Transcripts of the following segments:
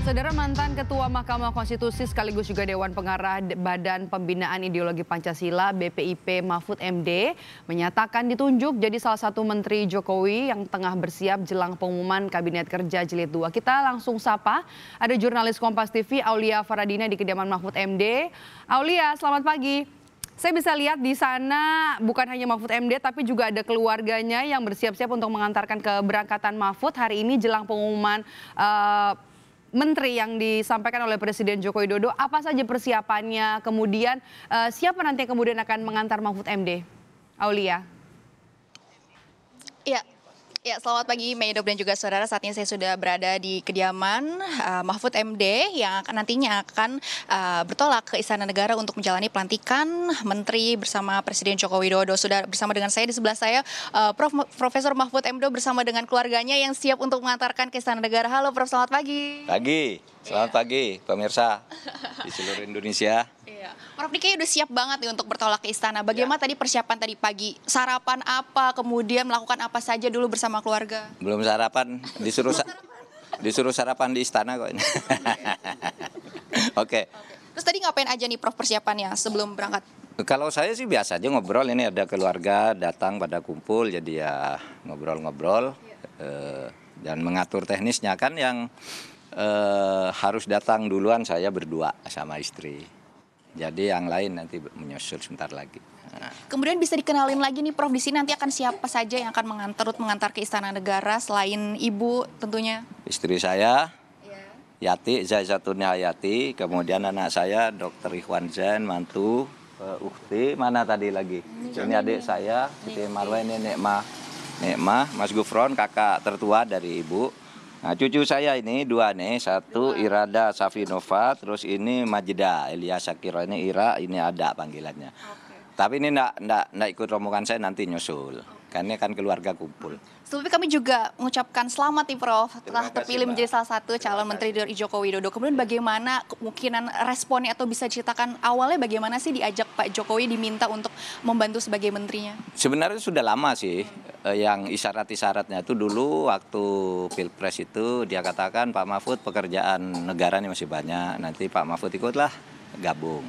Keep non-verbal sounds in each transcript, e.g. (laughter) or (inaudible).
Saudara mantan Ketua Mahkamah Konstitusi sekaligus juga Dewan Pengarah Badan Pembinaan Ideologi Pancasila BPIP Mahfud MD menyatakan ditunjuk jadi salah satu Menteri Jokowi yang tengah bersiap jelang pengumuman Kabinet Kerja Jilid 2. Kita langsung sapa, ada jurnalis Kompas TV Aulia Faradina di kediaman Mahfud MD. Aulia, selamat pagi. Saya bisa lihat di sana bukan hanya Mahfud MD tapi juga ada keluarganya yang bersiap-siap untuk mengantarkan keberangkatan Mahfud hari ini jelang pengumuman uh, menteri yang disampaikan oleh Presiden Joko Widodo, apa saja persiapannya? Kemudian uh, siapa nanti yang kemudian akan mengantar Mahfud MD? Aulia. Iya, Ya, selamat pagi Medok dan juga saudara. Saat ini saya sudah berada di kediaman uh, Mahfud MD yang akan, nantinya akan uh, bertolak ke Istana Negara untuk menjalani pelantikan menteri bersama Presiden Joko Widodo. Sudah bersama dengan saya di sebelah saya uh, Prof Profesor Mahfud MD bersama dengan keluarganya yang siap untuk mengantarkan ke Istana Negara. Halo Prof, selamat pagi. Pagi. Selamat iya. pagi pemirsa di seluruh Indonesia. Iya. Prof Diki udah siap banget nih untuk bertolak ke istana. Iya. Bagaimana tadi persiapan tadi pagi? Sarapan apa? Kemudian melakukan apa saja dulu bersama keluarga? Belum sarapan, disuruh sa disuruh sarapan di istana kok (laughs) Oke. okay. okay. Terus tadi ngapain aja nih Prof persiapannya sebelum berangkat? Kalau saya sih biasa aja ngobrol ini ada keluarga datang pada kumpul jadi ya ngobrol-ngobrol iya. eh, dan mengatur teknisnya kan yang Eh, harus datang duluan saya berdua sama istri. Jadi yang lain nanti menyusul sebentar lagi. Nah. Kemudian bisa dikenalin lagi nih Prof di sini nanti akan siapa saja yang akan mengantar mengantar ke Istana Negara selain Ibu tentunya? Istri saya, Yati Zaizatun Hayati, kemudian anak saya Dr. Ikhwan Zain, mantu, uh, Ukti, mana tadi lagi? Ini adik saya, Siti Marwa ini Nekma. Nekma, Mas Gufron kakak tertua dari Ibu. Nah, cucu saya ini dua nih, satu Irada Safinova, terus ini majeda Elia Sakiro ini Ira, ini ada panggilannya. Okay. Tapi ini ndak ndak ndak ikut rombongan saya nanti nyusul karena akan keluarga kumpul. Tapi kami juga mengucapkan selamat nih Prof telah terpilih Mbak. menjadi salah satu calon Menteri dari Joko Widodo. Kemudian bagaimana kemungkinan responnya atau bisa ceritakan awalnya bagaimana sih diajak Pak Jokowi diminta untuk membantu sebagai menterinya? Sebenarnya sudah lama sih hmm. yang isyarat-isyaratnya itu dulu waktu Pilpres itu dia katakan Pak Mahfud pekerjaan negara ini masih banyak. Nanti Pak Mahfud ikutlah gabung.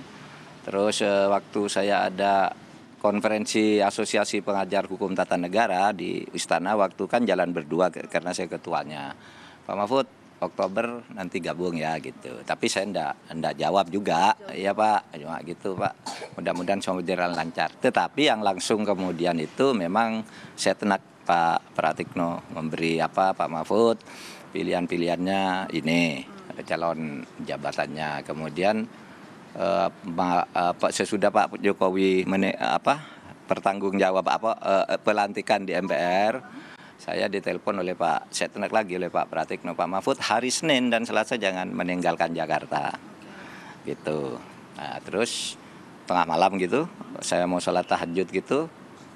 Terus eh, waktu saya ada konferensi Asosiasi Pengajar Hukum Tata Negara di Istana waktu kan jalan berdua karena saya ketuanya. Pak Mahfud, Oktober nanti gabung ya gitu. Tapi saya ndak ndak jawab juga. ya Pak, cuma gitu Pak. Mudah-mudahan semua berjalan lancar. Tetapi yang langsung kemudian itu memang saya tenak Pak Pratikno memberi apa Pak Mahfud pilihan-pilihannya ini calon jabatannya. Kemudian uh, eh, apa, eh, sesudah Pak Jokowi mene, apa pertanggung jawab apa uh, pelantikan di MPR saya ditelepon oleh Pak Setnek lagi oleh Pak Pratikno Pak Mahfud hari Senin dan Selasa jangan meninggalkan Jakarta gitu nah, terus tengah malam gitu saya mau sholat tahajud gitu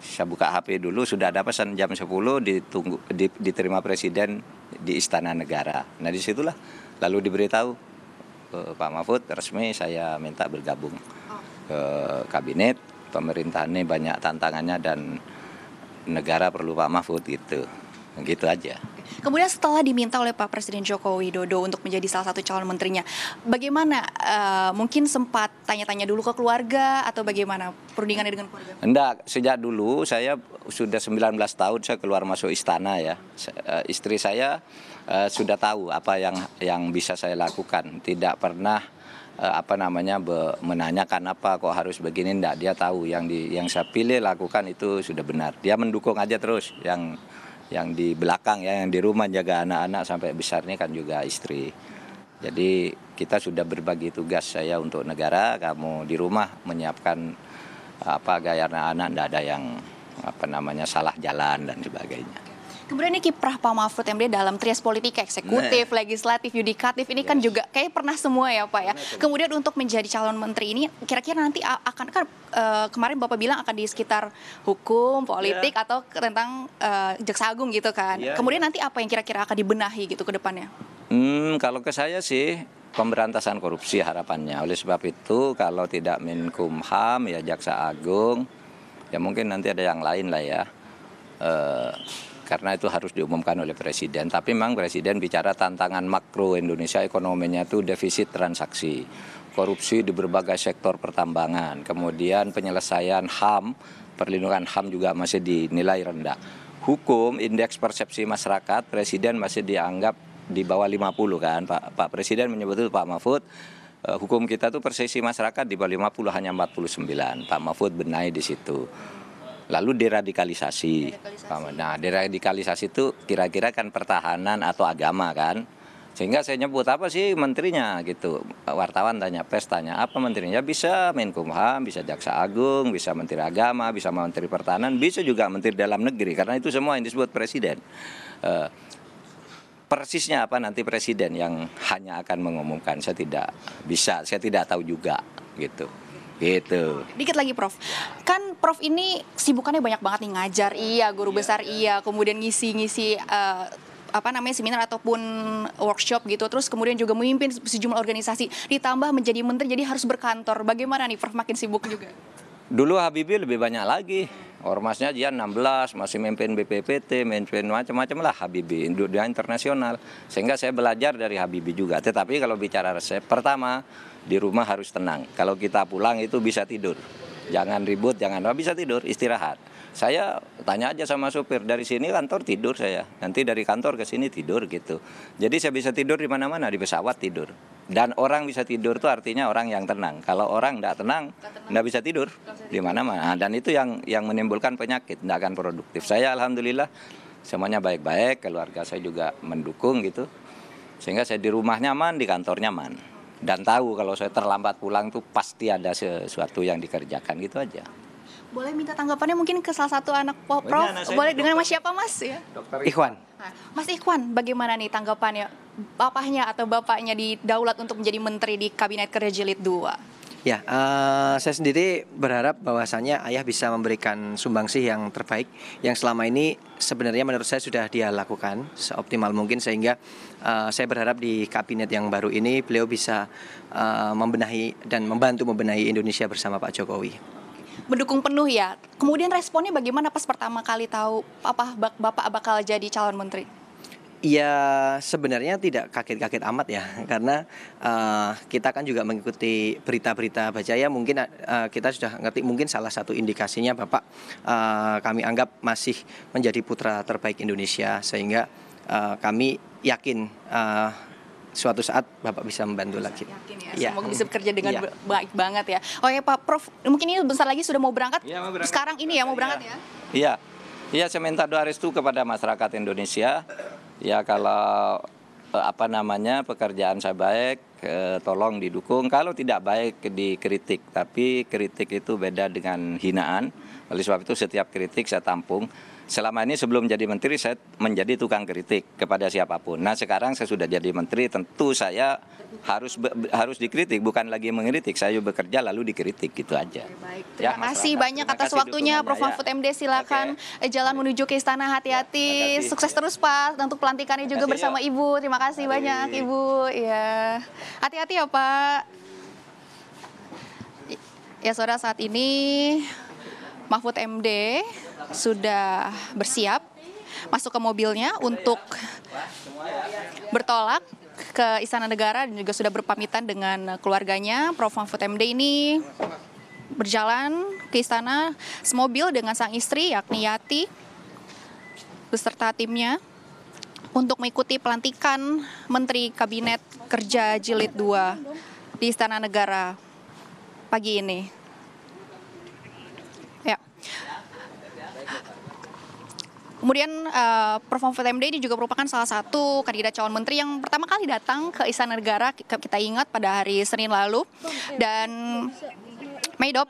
saya buka HP dulu sudah ada pesan jam 10 ditunggu diterima presiden di Istana Negara nah disitulah lalu diberitahu Pak Mahfud resmi saya minta bergabung ke kabinet. ini banyak tantangannya dan negara perlu Pak Mahfud gitu. Gitu aja. Kemudian setelah diminta oleh Pak Presiden Joko Widodo untuk menjadi salah satu calon menterinya, bagaimana uh, mungkin sempat tanya-tanya dulu ke keluarga atau bagaimana perundingannya dengan keluarga? Enggak, sejak dulu saya sudah 19 tahun saya keluar masuk istana ya. Eh, istri saya uh, sudah tahu apa yang yang bisa saya lakukan, tidak pernah apa namanya menanyakan apa kok harus begini enggak dia tahu yang di yang saya pilih lakukan itu sudah benar dia mendukung aja terus yang yang di belakang ya yang di rumah jaga anak-anak sampai besarnya kan juga istri jadi kita sudah berbagi tugas saya untuk negara kamu di rumah menyiapkan apa gaya anak-anak tidak ada yang apa namanya salah jalan dan sebagainya Kemudian ini kiprah Pak Mahfud MD dalam trias politik eksekutif, nah. legislatif, yudikatif ini kan yes. kan juga kayak pernah semua ya Pak ya. Nah, Kemudian untuk menjadi calon menteri ini kira-kira nanti akan kan uh, kemarin Bapak bilang akan di sekitar hukum, politik yeah. atau tentang uh, jaksa agung gitu kan. Yeah, Kemudian yeah. nanti apa yang kira-kira akan dibenahi gitu ke depannya? Hmm, kalau ke saya sih pemberantasan korupsi harapannya. Oleh sebab itu kalau tidak Menkumham ya Jaksa Agung ya mungkin nanti ada yang lain lah ya. Uh, karena itu harus diumumkan oleh Presiden. Tapi memang Presiden bicara tantangan makro Indonesia ekonominya itu defisit transaksi, korupsi di berbagai sektor pertambangan, kemudian penyelesaian HAM, perlindungan HAM juga masih dinilai rendah. Hukum, indeks persepsi masyarakat, Presiden masih dianggap di bawah 50 kan Pak, Pak Presiden menyebut itu Pak Mahfud eh, hukum kita tuh persepsi masyarakat di bawah 50 hanya 49 Pak Mahfud benahi di situ Lalu deradikalisasi. deradikalisasi. Nah, deradikalisasi itu kira-kira kan pertahanan atau agama kan. Sehingga saya nyebut apa sih menterinya gitu. Wartawan tanya, pes tanya, apa menterinya? Bisa Menkumham, bisa Jaksa Agung, bisa Menteri Agama, bisa Menteri Pertahanan, bisa juga Menteri Dalam Negeri karena itu semua yang disebut presiden. Uh, persisnya apa nanti presiden yang hanya akan mengumumkan saya tidak bisa, saya tidak tahu juga gitu. Gitu. Dikit lagi Prof. Kan Prof ini sibukannya banyak banget nih ngajar, iya, guru iya, besar iya, iya kemudian ngisi-ngisi uh, eh, apa namanya seminar ataupun workshop gitu terus kemudian juga memimpin sejumlah organisasi ditambah menjadi menteri jadi harus berkantor bagaimana nih Prof makin sibuk juga dulu Habibie lebih banyak lagi Ormasnya dia 16, masih memimpin BPPT, memimpin macam-macam lah Habibie, dunia internasional. Sehingga saya belajar dari Habibie juga. Tetapi kalau bicara resep, pertama di rumah harus tenang. Kalau kita pulang itu bisa tidur. Jangan ribut, jangan oh, bisa tidur, istirahat. Saya tanya aja sama supir, dari sini kantor tidur saya. Nanti dari kantor ke sini tidur gitu. Jadi saya bisa tidur di mana-mana, di pesawat tidur. Dan orang bisa tidur itu artinya orang yang tenang. Kalau orang tidak tenang, tidak bisa tidur di mana-mana. Nah, dan itu yang yang menimbulkan penyakit, tidak akan produktif. Saya alhamdulillah semuanya baik-baik, keluarga saya juga mendukung gitu. Sehingga saya di rumah nyaman, di kantor nyaman. Dan tahu kalau saya terlambat pulang tuh pasti ada sesuatu yang dikerjakan gitu aja. Boleh minta tanggapannya mungkin ke salah satu anak Prof. Anak Boleh dengan Mas siapa Mas ya? Dokter Ikhwan. Nah, Mas Ikhwan, bagaimana nih tanggapannya papahnya atau bapaknya di daulat untuk menjadi menteri di kabinet kerja jilid 2? Ya, uh, saya sendiri berharap bahwasannya ayah bisa memberikan sumbangsih yang terbaik yang selama ini sebenarnya menurut saya sudah dia lakukan seoptimal mungkin sehingga uh, saya berharap di kabinet yang baru ini beliau bisa uh, membenahi dan membantu membenahi Indonesia bersama Pak Jokowi. Mendukung penuh ya. Kemudian responnya bagaimana pas pertama kali tahu papa bapak bakal jadi calon menteri? Ya sebenarnya tidak kaget-kaget amat ya (laughs) karena uh, kita kan juga mengikuti berita-berita baca ya mungkin uh, kita sudah ngerti mungkin salah satu indikasinya Bapak uh, kami anggap masih menjadi putra terbaik Indonesia sehingga uh, kami yakin uh, suatu saat Bapak bisa membantu lagi. Yakin ya, ya. bisa bekerja dengan ya. baik banget ya. Oke oh ya, Pak Prof, mungkin ini besar lagi sudah mau berangkat. Ya, mau berangkat. Sekarang ini ya mau berangkat iya. ya. Iya. Iya, ya, saya minta doa restu kepada masyarakat Indonesia ya kalau eh, apa namanya pekerjaan saya baik eh, tolong didukung kalau tidak baik dikritik tapi kritik itu beda dengan hinaan oleh sebab itu setiap kritik saya tampung Selama ini sebelum jadi menteri saya menjadi tukang kritik kepada siapapun. Nah, sekarang saya sudah jadi menteri, tentu saya harus harus dikritik, bukan lagi mengkritik. Saya bekerja lalu dikritik gitu aja. Baik. Ya, Terima ya, kasih banyak atas kasih waktunya Prof Mahfud MD silakan okay. Eh, jalan hmm. menuju ke istana hati-hati. Ya, Sukses terus Pak untuk pelantikannya juga bersama yuk. Ibu. Terima kasih Hari. banyak Ibu. Ya. Hati-hati ya Pak. Ya saudara saat ini Mahfud MD sudah bersiap masuk ke mobilnya untuk bertolak ke Istana Negara dan juga sudah berpamitan dengan keluarganya. Prof. Mahfud MD ini berjalan ke istana semobil dengan sang istri yakni Yati beserta timnya untuk mengikuti pelantikan Menteri Kabinet Kerja Jilid 2 di Istana Negara pagi ini. Kemudian uh, perform VTMD ini juga merupakan salah satu kandidat calon menteri yang pertama kali datang ke Istana Negara kita ingat pada hari Senin lalu dan Maidop